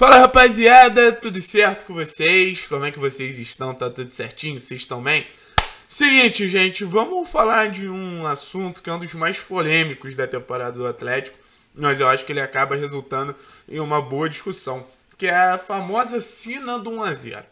Fala rapaziada, tudo certo com vocês? Como é que vocês estão? Tá tudo certinho? Vocês estão bem? Seguinte, gente, vamos falar de um assunto que é um dos mais polêmicos da temporada do Atlético, mas eu acho que ele acaba resultando em uma boa discussão, que é a famosa sina do 1x0. O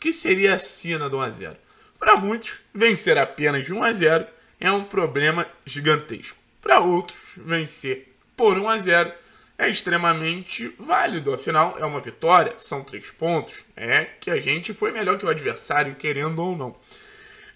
que seria a sina do 1x0? Para muitos, vencer apenas de 1x0 é um problema gigantesco. Para outros, vencer por 1x0 é extremamente válido. Afinal, é uma vitória, são três pontos. É que a gente foi melhor que o adversário, querendo ou não.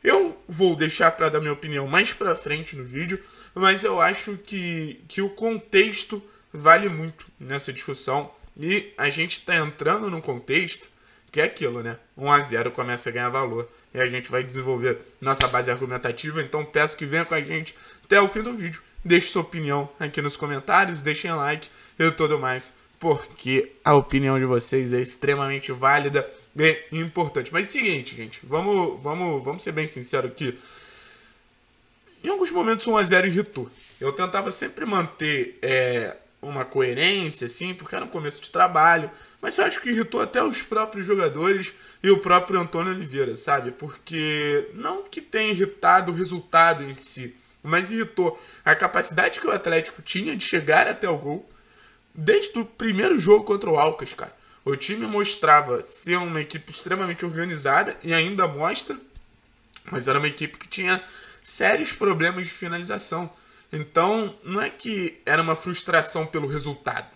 Eu vou deixar para dar minha opinião mais para frente no vídeo, mas eu acho que, que o contexto vale muito nessa discussão. E a gente está entrando num contexto que é aquilo, né? 1 a 0 começa a ganhar valor e a gente vai desenvolver nossa base argumentativa. Então peço que venha com a gente até o fim do vídeo. Deixe sua opinião aqui nos comentários, deixem like e tudo mais, porque a opinião de vocês é extremamente válida e importante. Mas é o seguinte, gente, vamos, vamos, vamos ser bem sinceros aqui. Em alguns momentos 1x0 irritou. Eu tentava sempre manter é, uma coerência, assim, porque era um começo de trabalho. Mas eu acho que irritou até os próprios jogadores e o próprio Antônio Oliveira, sabe? Porque não que tenha irritado o resultado em si, mas irritou a capacidade que o Atlético tinha de chegar até o gol desde o primeiro jogo contra o Alcas, cara. O time mostrava ser uma equipe extremamente organizada e ainda mostra, mas era uma equipe que tinha sérios problemas de finalização. Então, não é que era uma frustração pelo resultado.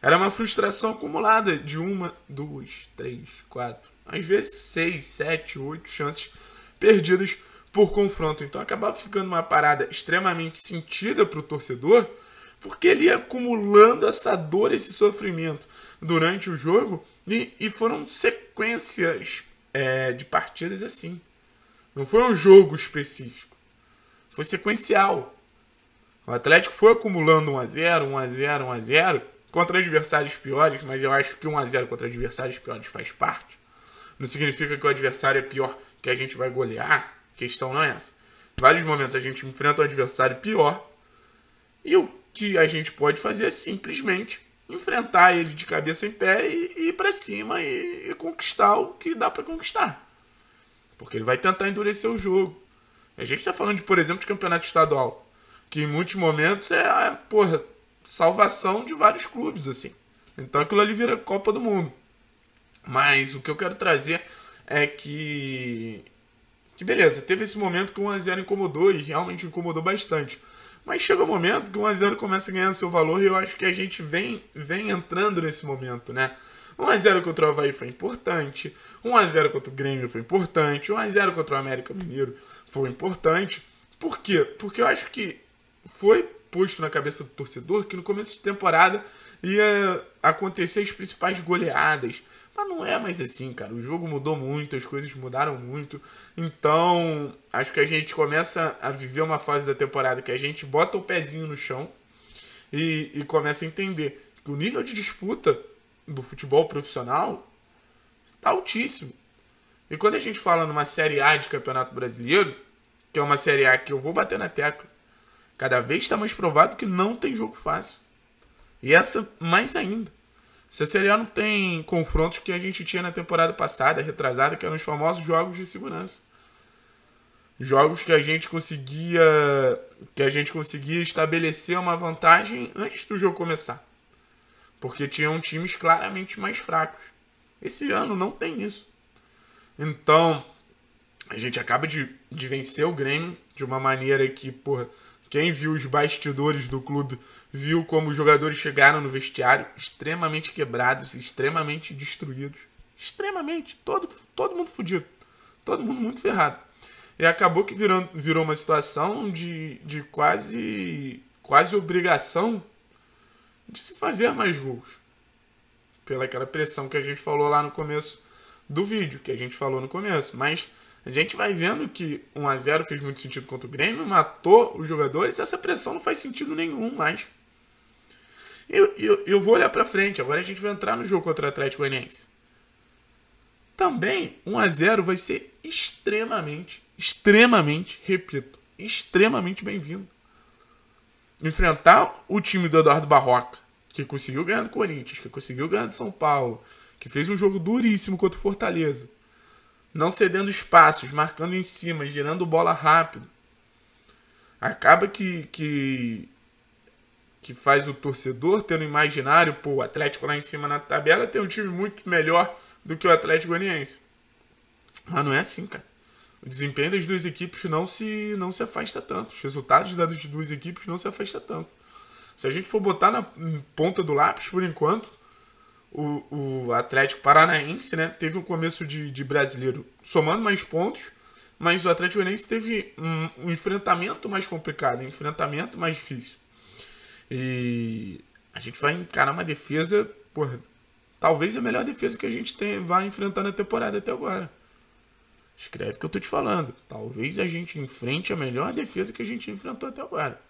Era uma frustração acumulada de uma, duas, três, quatro, às vezes seis, sete, oito chances perdidas por confronto. Então acabava ficando uma parada extremamente sentida para o torcedor, porque ele ia acumulando essa dor, esse sofrimento durante o jogo, e, e foram sequências é, de partidas assim. Não foi um jogo específico, foi sequencial. O Atlético foi acumulando 1x0, 1x0, 1x0 contra adversários piores, mas eu acho que 1x0 contra adversários piores faz parte. Não significa que o adversário é pior que a gente vai golear. A questão não é essa. Em vários momentos a gente enfrenta um adversário pior. E o que a gente pode fazer é simplesmente enfrentar ele de cabeça em pé e, e ir para cima e, e conquistar o que dá para conquistar. Porque ele vai tentar endurecer o jogo. A gente está falando, de, por exemplo, de campeonato estadual, que em muitos momentos é a é, porra, salvação de vários clubes, assim. Então aquilo ali vira Copa do Mundo. Mas o que eu quero trazer é que que beleza, teve esse momento que o 1x0 incomodou e realmente incomodou bastante. Mas chega o um momento que o 1x0 começa a ganhar o seu valor e eu acho que a gente vem, vem entrando nesse momento, né? 1x0 contra o Havaí foi importante, 1x0 contra o Grêmio foi importante, 1x0 contra o América Mineiro foi importante. Por quê? Porque eu acho que foi posto na cabeça do torcedor que no começo de temporada ia acontecer as principais goleadas. Mas não é mais assim, cara. O jogo mudou muito, as coisas mudaram muito. Então, acho que a gente começa a viver uma fase da temporada que a gente bota o pezinho no chão e, e começa a entender que o nível de disputa do futebol profissional está altíssimo. E quando a gente fala numa Série A de Campeonato Brasileiro, que é uma Série A que eu vou bater na tecla, cada vez está mais provado que não tem jogo fácil. E essa mais ainda. O não tem confrontos que a gente tinha na temporada passada, retrasada, que eram os famosos jogos de segurança. Jogos que a gente conseguia que a gente conseguia estabelecer uma vantagem antes do jogo começar. Porque tinham times claramente mais fracos. Esse ano não tem isso. Então, a gente acaba de, de vencer o Grêmio de uma maneira que, porra, quem viu os bastidores do clube viu como os jogadores chegaram no vestiário extremamente quebrados, extremamente destruídos, extremamente, todo, todo mundo fudido, todo mundo muito ferrado. E acabou que virou, virou uma situação de, de quase, quase obrigação de se fazer mais gols. Pela aquela pressão que a gente falou lá no começo do vídeo, que a gente falou no começo. Mas a gente vai vendo que 1 a 0 fez muito sentido contra o Grêmio, matou os jogadores, essa pressão não faz sentido nenhum mais. Eu, eu, eu vou olhar para frente, agora a gente vai entrar no jogo contra o Atlético Goianiense. Também 1 a 0 vai ser extremamente, extremamente, repito, extremamente bem-vindo. Enfrentar o time do Eduardo Barroca, que conseguiu ganhar do Corinthians, que conseguiu ganhar do São Paulo, que fez um jogo duríssimo contra o Fortaleza não cedendo espaços, marcando em cima, girando bola rápido. Acaba que, que, que faz o torcedor tendo imaginário, pô, o Atlético lá em cima na tabela tem um time muito melhor do que o Atlético Goianiense. Mas não é assim, cara. O desempenho das duas equipes não se, não se afasta tanto. Os resultados dados de duas equipes não se afasta tanto. Se a gente for botar na ponta do lápis, por enquanto, o, o Atlético Paranaense, né? Teve um começo de, de brasileiro somando mais pontos, mas o Atlético Paranaense teve um, um enfrentamento mais complicado, um enfrentamento mais difícil. E a gente vai encarar uma defesa, porra, talvez a melhor defesa que a gente tem, vai enfrentar na temporada até agora. Escreve o que eu tô te falando. Talvez a gente enfrente a melhor defesa que a gente enfrentou até agora.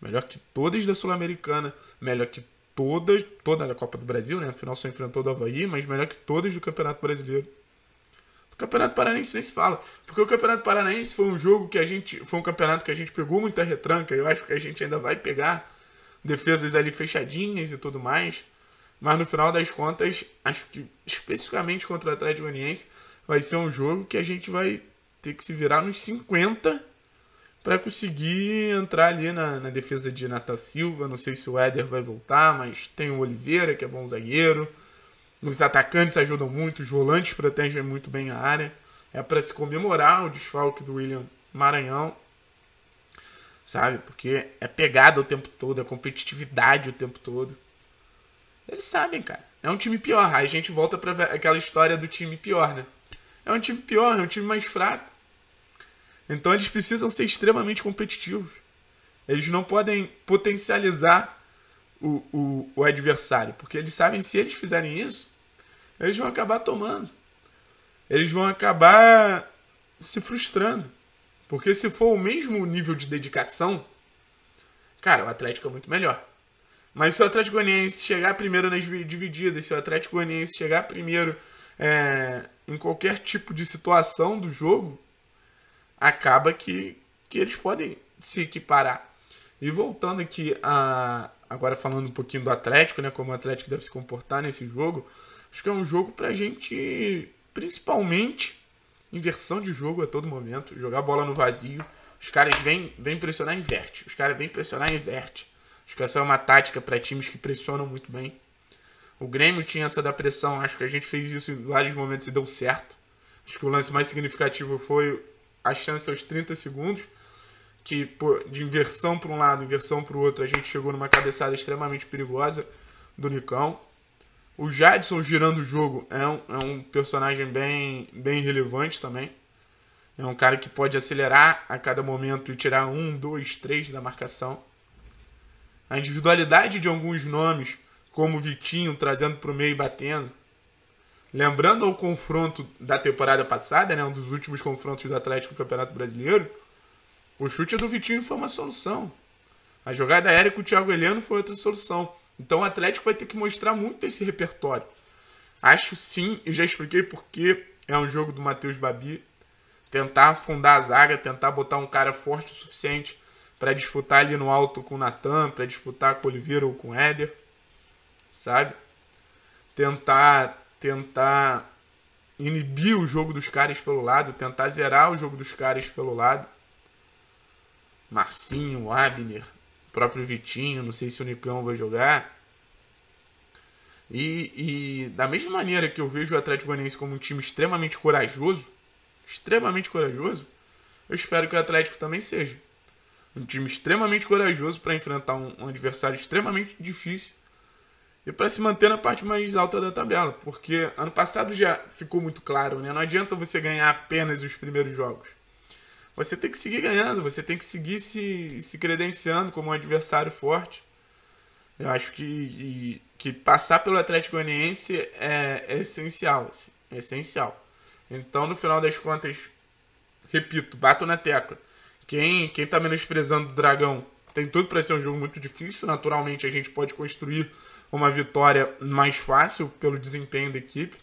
Melhor que todas da Sul-Americana, melhor que todas, toda a Copa do Brasil, né? Afinal só enfrentou o Havaí, mas melhor que todas do Campeonato Brasileiro. O Campeonato Paranaense nem se fala. Porque o Campeonato Paranaense foi um jogo que a gente. Foi um campeonato que a gente pegou muita retranca. Eu acho que a gente ainda vai pegar defesas ali fechadinhas e tudo mais. Mas no final das contas, acho que especificamente contra o Atlético Goianiense, vai ser um jogo que a gente vai ter que se virar nos 50 para conseguir entrar ali na, na, defesa de Nata Silva. Não sei se o Éder vai voltar, mas tem o Oliveira, que é bom zagueiro. Os atacantes ajudam muito, os volantes protegem muito bem a área. É para se comemorar o desfalque do William Maranhão, sabe? Porque é pegada o tempo todo, é competitividade o tempo todo. Eles sabem, cara. É um time pior. Aí a gente volta para aquela história do time pior, né? É um time pior, é um time mais fraco. Então eles precisam ser extremamente competitivos. Eles não podem potencializar o, o, o adversário, porque eles sabem que se eles fizerem isso, eles vão acabar tomando. Eles vão acabar se frustrando. Porque se for o mesmo nível de dedicação, cara, o Atlético é muito melhor. Mas se o Atlético Goianiense chegar primeiro nas divididas, se o Atlético Goianiense chegar primeiro é, em qualquer tipo de situação do jogo, acaba que, que eles podem se equiparar. E voltando aqui a. Agora falando um pouquinho do Atlético, né? Como o Atlético deve se comportar nesse jogo. Acho que é um jogo pra gente, principalmente, inversão de jogo a todo momento. Jogar bola no vazio. Os caras vêm, vêm pressionar inverte. Os caras vêm pressionar e inverte. Acho que essa é uma tática para times que pressionam muito bem. O Grêmio tinha essa da pressão. Acho que a gente fez isso em vários momentos e deu certo. Acho que o lance mais significativo foi a chance aos 30 segundos, que pô, de inversão para um lado, inversão para o outro, a gente chegou numa cabeçada extremamente perigosa do Nicão. O Jadson girando o jogo é um, é um personagem bem, bem relevante também. É um cara que pode acelerar a cada momento e tirar um, dois, três da marcação. A individualidade de alguns nomes, como Vitinho trazendo para o meio e batendo, Lembrando ao confronto da temporada passada, né, um dos últimos confrontos do Atlético no Campeonato Brasileiro, o chute do Vitinho foi uma solução. A jogada aérea com o Thiago Heleno foi outra solução. Então o Atlético vai ter que mostrar muito esse repertório. Acho sim, e já expliquei porque é um jogo do Matheus Babi. Tentar afundar a zaga, tentar botar um cara forte o suficiente para disputar ali no alto com o Natan, para disputar com o Oliveira ou com o Éder, sabe? Tentar tentar inibir o jogo dos caras pelo lado, tentar zerar o jogo dos caras pelo lado. Marcinho, Abner, próprio Vitinho, não sei se o Nicão vai jogar. E, e da mesma maneira que eu vejo o Atlético Goianiense como um time extremamente corajoso, extremamente corajoso, eu espero que o Atlético também seja. Um time extremamente corajoso para enfrentar um, um adversário extremamente difícil e para se manter na parte mais alta da tabela, porque ano passado já ficou muito claro, né? Não adianta você ganhar apenas os primeiros jogos. Você tem que seguir ganhando, você tem que seguir se, se credenciando como um adversário forte. Eu acho que, que passar pelo Atlético Goianiense é, é essencial, assim, é essencial. Então, no final das contas, repito, bato na tecla. Quem, quem tá menosprezando o Dragão tem tudo para ser um jogo muito difícil. Naturalmente, a gente pode construir uma vitória mais fácil pelo desempenho da equipe.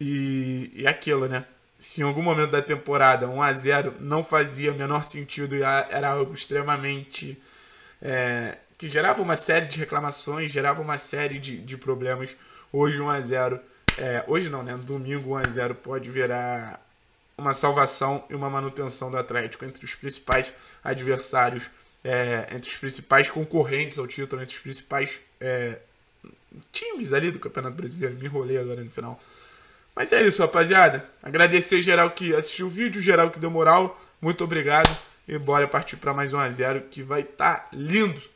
E, e é aquilo, né? Se em algum momento da temporada 1 a 0 não fazia o menor sentido e era algo extremamente. É, que gerava uma série de reclamações, gerava uma série de, de problemas. Hoje 1 a 0 é, hoje não, né? Domingo 1 a 0 pode virar uma salvação e uma manutenção do Atlético entre os principais adversários é, entre os principais concorrentes ao título, entre os principais é, times ali do Campeonato Brasileiro. Me enrolei agora no final. Mas é isso, rapaziada. Agradecer geral que assistiu o vídeo, geral que deu moral. Muito obrigado. E bora partir para mais um a zero que vai estar tá lindo.